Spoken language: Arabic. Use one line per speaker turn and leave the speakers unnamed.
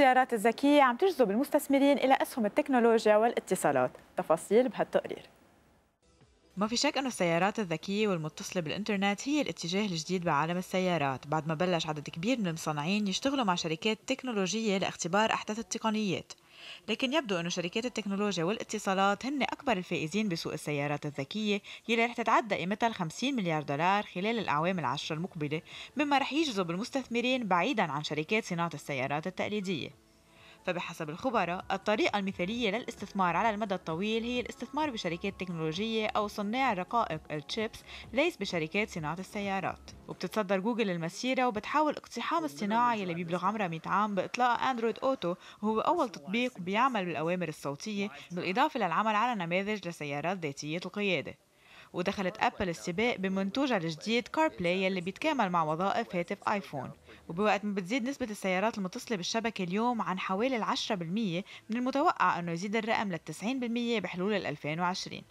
السيارات الذكية عم تجذب المستثمرين إلى أسهم التكنولوجيا والاتصالات تفاصيل بهالتقرير ما في شك أن السيارات الذكية والمتصلة بالإنترنت هي الاتجاه الجديد بعالم السيارات بعد ما بلش عدد كبير من المصنعين يشتغلوا مع شركات تكنولوجية لاختبار أحدث التقنيات لكن يبدو أن شركات التكنولوجيا والاتصالات هن أكبر الفائزين بسوق السيارات الذكية يلي رح تتعدى قيمتها 50 مليار دولار خلال الأعوام العشرة المقبلة مما رح يجذب المستثمرين بعيدا عن شركات صناعة السيارات التقليدية فبحسب الخبراء الطريقة المثالية للاستثمار على المدى الطويل هي الاستثمار بشركات تكنولوجية أو صناع الرقائق التشيبس ليس بشركات صناعة السيارات وبتتصدر جوجل المسيرة وبتحاول اقتحام الصناعة يلي بيبلغ عمرها 100 عام بإطلاق أندرويد أوتو وهو أول تطبيق بيعمل بالأوامر الصوتية بالإضافة للعمل على نماذج لسيارات ذاتية القيادة ودخلت أبل السباق بمنتوجها الجديد CarPlay يلي بيتكامل مع وظائف هاتف آيفون وبوقت ما بتزيد نسبة السيارات المتصلة بالشبكة اليوم عن حوالي العشرة بالمية من المتوقع أنه يزيد الرقم للتسعين بالمية بحلول 2020